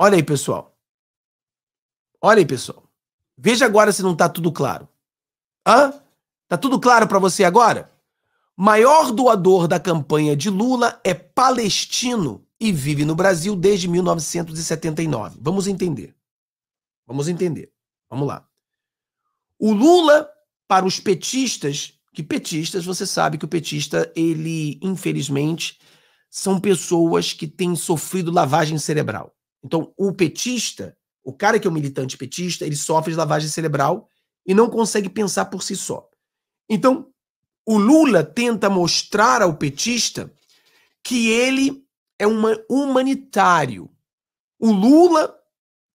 Olha aí, pessoal. Olha aí, pessoal. Veja agora se não está tudo claro. Hã? Tá tudo claro para você agora? Maior doador da campanha de Lula é palestino e vive no Brasil desde 1979. Vamos entender. Vamos entender. Vamos lá. O Lula para os petistas, que petistas, você sabe que o petista ele infelizmente são pessoas que têm sofrido lavagem cerebral. Então, o petista, o cara que é um militante petista, ele sofre de lavagem cerebral e não consegue pensar por si só. Então, o Lula tenta mostrar ao petista que ele é um humanitário. O Lula,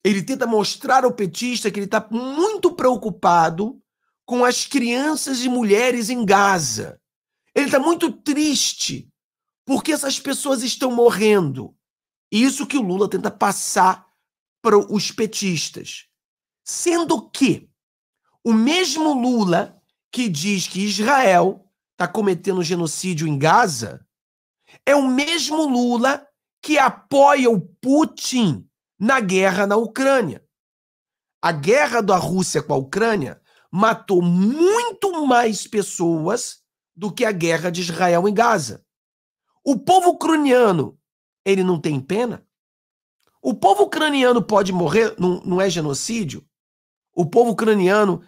ele tenta mostrar ao petista que ele está muito preocupado com as crianças e mulheres em Gaza. Ele está muito triste porque essas pessoas estão morrendo. Isso que o Lula tenta passar para os petistas. Sendo que o mesmo Lula que diz que Israel está cometendo genocídio em Gaza é o mesmo Lula que apoia o Putin na guerra na Ucrânia. A guerra da Rússia com a Ucrânia matou muito mais pessoas do que a guerra de Israel em Gaza. O povo ucraniano ele não tem pena? O povo ucraniano pode morrer, não, não é genocídio? O povo ucraniano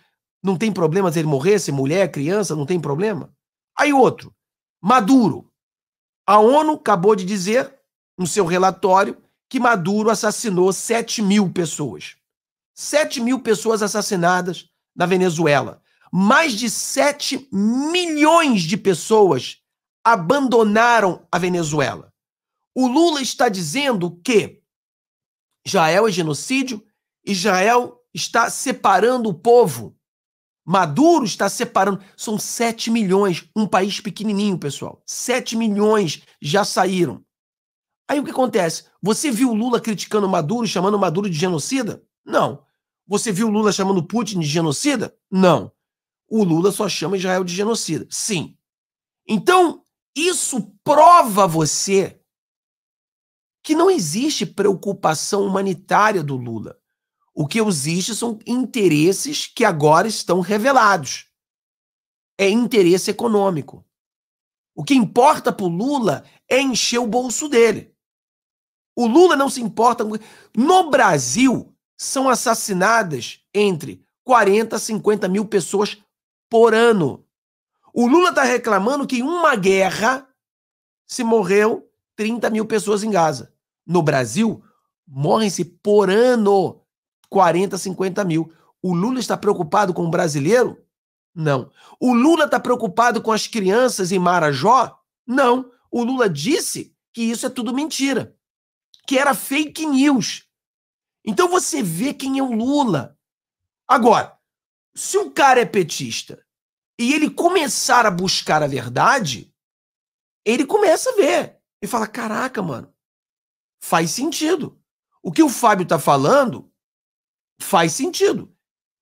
não tem problema se ele morrer, se mulher, criança, não tem problema? Aí outro, Maduro. A ONU acabou de dizer, no seu relatório, que Maduro assassinou 7 mil pessoas. 7 mil pessoas assassinadas na Venezuela. Mais de 7 milhões de pessoas abandonaram a Venezuela. O Lula está dizendo que Israel é genocídio, Israel está separando o povo. Maduro está separando. São 7 milhões, um país pequenininho, pessoal. 7 milhões já saíram. Aí o que acontece? Você viu Lula criticando Maduro, chamando Maduro de genocida? Não. Você viu Lula chamando Putin de genocida? Não. O Lula só chama Israel de genocida. Sim. Então, isso prova você que não existe preocupação humanitária do Lula. O que existe são interesses que agora estão revelados. É interesse econômico. O que importa para o Lula é encher o bolso dele. O Lula não se importa. No Brasil, são assassinadas entre 40 a 50 mil pessoas por ano. O Lula está reclamando que em uma guerra se morreu 30 mil pessoas em Gaza. No Brasil, morrem-se por ano 40, 50 mil. O Lula está preocupado com o brasileiro? Não. O Lula está preocupado com as crianças em Marajó? Não. O Lula disse que isso é tudo mentira, que era fake news. Então você vê quem é o Lula. Agora, se um cara é petista e ele começar a buscar a verdade, ele começa a ver e fala: caraca, mano, faz sentido. O que o Fábio está falando faz sentido.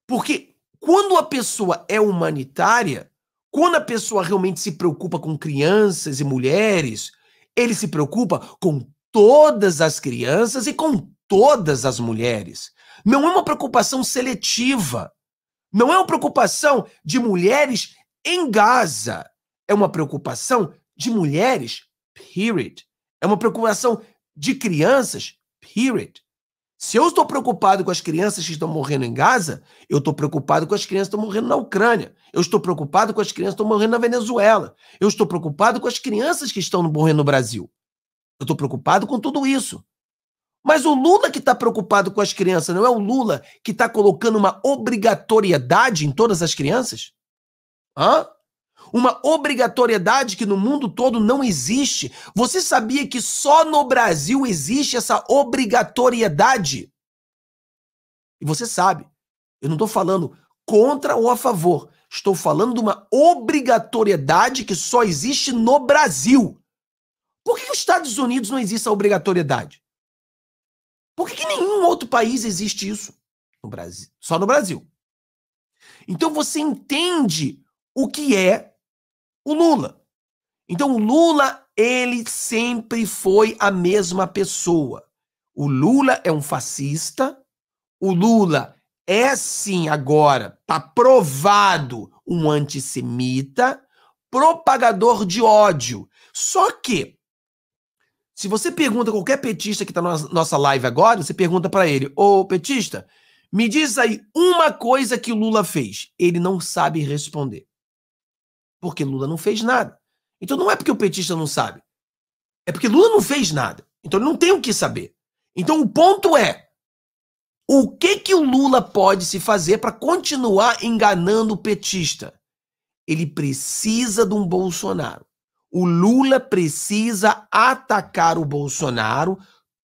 Porque quando a pessoa é humanitária, quando a pessoa realmente se preocupa com crianças e mulheres, ele se preocupa com todas as crianças e com todas as mulheres. Não é uma preocupação seletiva. Não é uma preocupação de mulheres em Gaza. É uma preocupação de mulheres, period. É uma preocupação de crianças, period. Se eu estou preocupado com as crianças que estão morrendo em Gaza, eu estou preocupado com as crianças que estão morrendo na Ucrânia. Eu estou preocupado com as crianças que estão morrendo na Venezuela. Eu estou preocupado com as crianças que estão morrendo no Brasil. Eu estou preocupado com tudo isso. Mas o Lula que está preocupado com as crianças não é o Lula que está colocando uma obrigatoriedade em todas as crianças? Hã? uma obrigatoriedade que no mundo todo não existe. Você sabia que só no Brasil existe essa obrigatoriedade? E você sabe, eu não estou falando contra ou a favor, estou falando de uma obrigatoriedade que só existe no Brasil. Por que os Estados Unidos não existe essa obrigatoriedade? Por que, que nenhum outro país existe isso? No Brasil, só no Brasil. Então você entende o que é o Lula. Então o Lula, ele sempre foi a mesma pessoa. O Lula é um fascista. O Lula é sim agora, tá provado um antissemita, propagador de ódio. Só que se você pergunta qualquer petista que está na nossa live agora, você pergunta para ele: "Ô petista, me diz aí uma coisa que o Lula fez". Ele não sabe responder. Porque Lula não fez nada. Então não é porque o petista não sabe. É porque Lula não fez nada. Então ele não tem o que saber. Então o ponto é: o que que o Lula pode se fazer para continuar enganando o petista? Ele precisa de um Bolsonaro. O Lula precisa atacar o Bolsonaro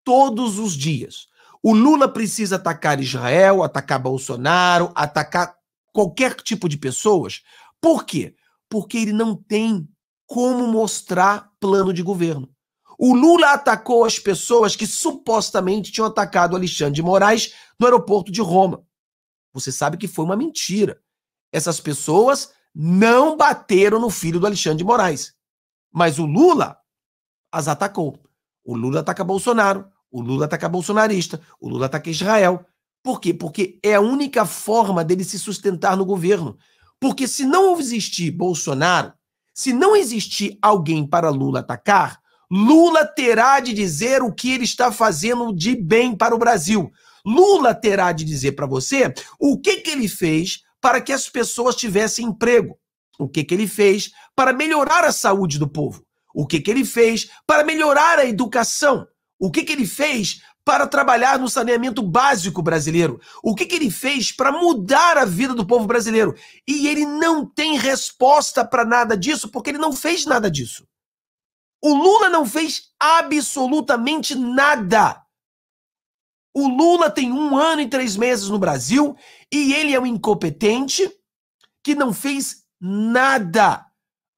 todos os dias. O Lula precisa atacar Israel, atacar Bolsonaro, atacar qualquer tipo de pessoas. Por quê? porque ele não tem como mostrar plano de governo. O Lula atacou as pessoas que supostamente tinham atacado Alexandre de Moraes no aeroporto de Roma. Você sabe que foi uma mentira. Essas pessoas não bateram no filho do Alexandre de Moraes. Mas o Lula as atacou. O Lula ataca Bolsonaro, o Lula ataca bolsonarista, o Lula ataca Israel. Por quê? Porque é a única forma dele se sustentar no governo. Porque se não existir Bolsonaro, se não existir alguém para Lula atacar, Lula terá de dizer o que ele está fazendo de bem para o Brasil. Lula terá de dizer para você o que, que ele fez para que as pessoas tivessem emprego, o que, que ele fez para melhorar a saúde do povo, o que, que ele fez para melhorar a educação, o que, que ele fez para trabalhar no saneamento básico brasileiro. O que, que ele fez para mudar a vida do povo brasileiro? E ele não tem resposta para nada disso, porque ele não fez nada disso. O Lula não fez absolutamente nada. O Lula tem um ano e três meses no Brasil e ele é um incompetente que não fez nada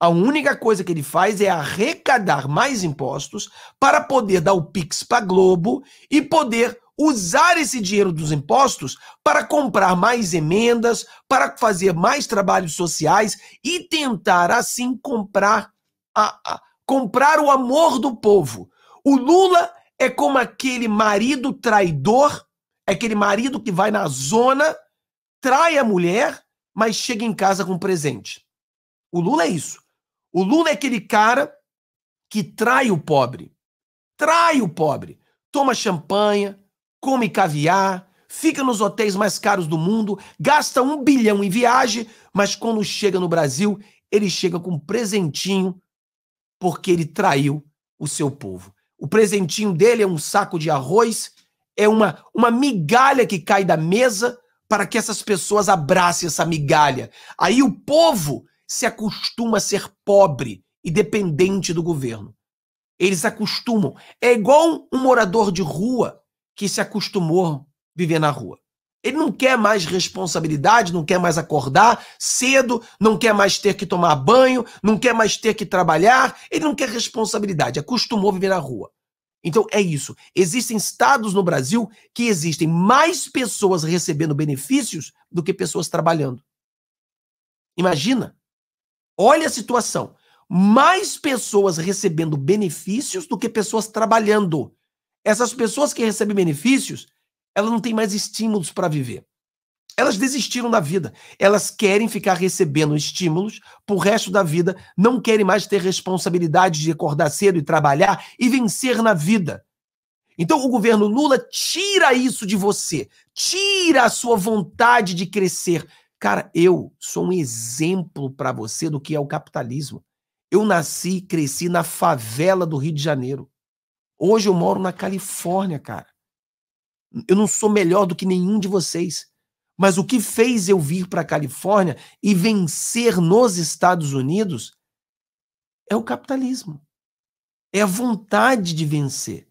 a única coisa que ele faz é arrecadar mais impostos para poder dar o Pix para Globo e poder usar esse dinheiro dos impostos para comprar mais emendas, para fazer mais trabalhos sociais e tentar assim comprar a, a, comprar o amor do povo. O Lula é como aquele marido traidor, é aquele marido que vai na zona, trai a mulher, mas chega em casa com um presente. O Lula é isso. O Lula é aquele cara que trai o pobre. Trai o pobre. Toma champanha, come caviar, fica nos hotéis mais caros do mundo, gasta um bilhão em viagem, mas quando chega no Brasil, ele chega com um presentinho porque ele traiu o seu povo. O presentinho dele é um saco de arroz, é uma, uma migalha que cai da mesa para que essas pessoas abracem essa migalha. Aí o povo se acostuma a ser pobre e dependente do governo. Eles acostumam. É igual um morador de rua que se acostumou a viver na rua. Ele não quer mais responsabilidade, não quer mais acordar cedo, não quer mais ter que tomar banho, não quer mais ter que trabalhar, ele não quer responsabilidade, acostumou a viver na rua. Então é isso. Existem estados no Brasil que existem mais pessoas recebendo benefícios do que pessoas trabalhando. Imagina Olha a situação. Mais pessoas recebendo benefícios do que pessoas trabalhando. Essas pessoas que recebem benefícios, elas não têm mais estímulos para viver. Elas desistiram da vida. Elas querem ficar recebendo estímulos o resto da vida, não querem mais ter responsabilidade de acordar cedo e trabalhar e vencer na vida. Então o governo Lula tira isso de você, tira a sua vontade de crescer, Cara, eu sou um exemplo para você do que é o capitalismo. Eu nasci e cresci na favela do Rio de Janeiro. Hoje eu moro na Califórnia, cara. Eu não sou melhor do que nenhum de vocês. Mas o que fez eu vir para a Califórnia e vencer nos Estados Unidos é o capitalismo. É a vontade de vencer.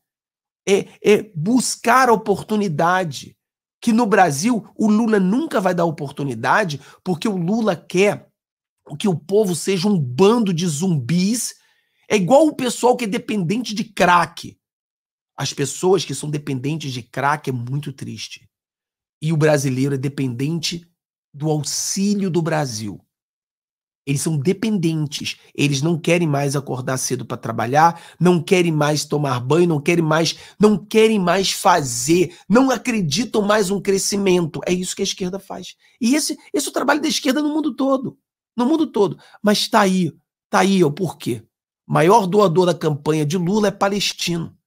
É, é buscar oportunidade que no Brasil o Lula nunca vai dar oportunidade, porque o Lula quer que o povo seja um bando de zumbis. É igual o pessoal que é dependente de crack. As pessoas que são dependentes de crack é muito triste. E o brasileiro é dependente do auxílio do Brasil. Eles são dependentes. Eles não querem mais acordar cedo para trabalhar, não querem mais tomar banho, não querem mais, não querem mais fazer, não acreditam mais um crescimento. É isso que a esquerda faz. E esse, esse é o trabalho da esquerda no mundo todo, no mundo todo. Mas está aí, está aí o porquê. Maior doador da campanha de Lula é palestino.